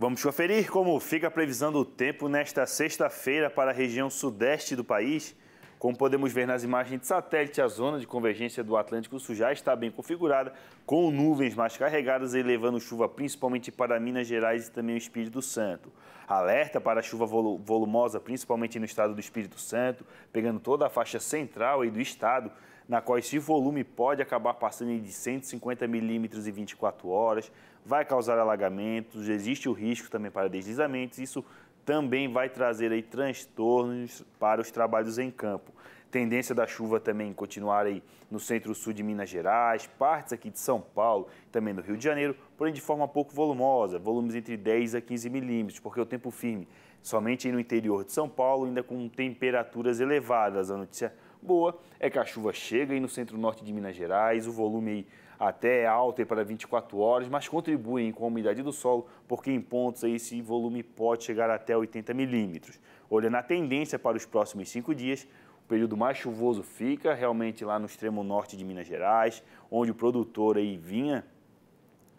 Vamos conferir como fica a previsão do tempo nesta sexta-feira para a região sudeste do país. Como podemos ver nas imagens de satélite, a zona de convergência do Atlântico Sul já está bem configurada, com nuvens mais carregadas e levando chuva principalmente para Minas Gerais e também o Espírito Santo. Alerta para chuva volumosa, principalmente no estado do Espírito Santo, pegando toda a faixa central e do estado, na qual esse volume pode acabar passando de 150 milímetros em 24 horas, vai causar alagamentos, existe o risco também para deslizamentos, isso também vai trazer aí transtornos para os trabalhos em campo. Tendência da chuva também continuar aí no centro-sul de Minas Gerais, partes aqui de São Paulo, também do Rio de Janeiro, porém de forma pouco volumosa, volumes entre 10 a 15 milímetros, porque o tempo firme somente no interior de São Paulo, ainda com temperaturas elevadas. A notícia boa é que a chuva chega aí no centro-norte de Minas Gerais, o volume aí até é alto aí para 24 horas, mas contribuem com a umidade do solo, porque em pontos aí esse volume pode chegar até 80 milímetros. Olhando a tendência para os próximos cinco dias, o período mais chuvoso fica realmente lá no extremo norte de Minas Gerais, onde o produtor aí vinha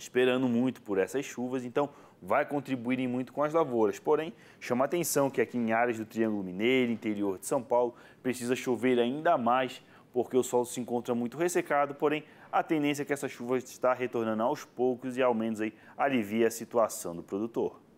esperando muito por essas chuvas, então vai contribuírem muito com as lavouras. Porém, chama atenção que aqui em áreas do Triângulo Mineiro, interior de São Paulo, precisa chover ainda mais porque o solo se encontra muito ressecado, porém a tendência é que essa chuva está retornando aos poucos e ao menos aí alivia a situação do produtor.